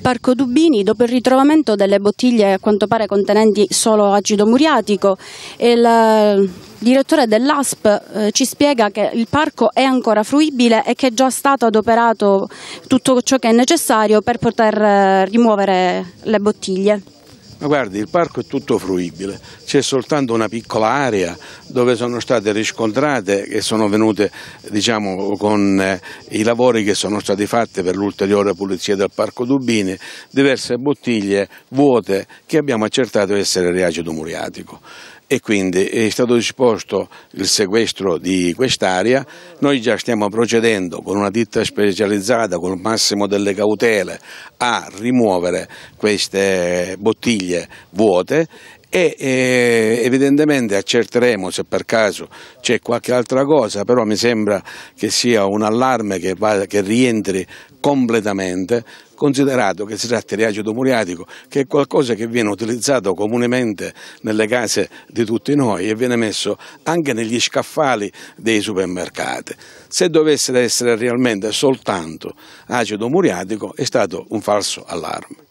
Parco Dubini, dopo il ritrovamento delle bottiglie a quanto pare contenenti solo acido muriatico, il eh, direttore dell'ASP eh, ci spiega che il parco è ancora fruibile e che è già stato adoperato tutto ciò che è necessario per poter eh, rimuovere le bottiglie. Ma guardi, il parco è tutto fruibile, c'è soltanto una piccola area dove sono state riscontrate che sono venute diciamo, con eh, i lavori che sono stati fatti per l'ulteriore pulizia del parco Dubini, diverse bottiglie vuote che abbiamo accertato essere reacido muriatico e quindi è stato disposto il sequestro di quest'area, noi già stiamo procedendo con una ditta specializzata con il massimo delle cautele a rimuovere queste bottiglie vuote e eh, evidentemente accerteremo se per caso c'è qualche altra cosa, però mi sembra che sia un allarme che, va, che rientri completamente considerato che si tratta di acido muriatico, che è qualcosa che viene utilizzato comunemente nelle case di tutti noi e viene messo anche negli scaffali dei supermercati. Se dovesse essere realmente soltanto acido muriatico è stato un falso allarme.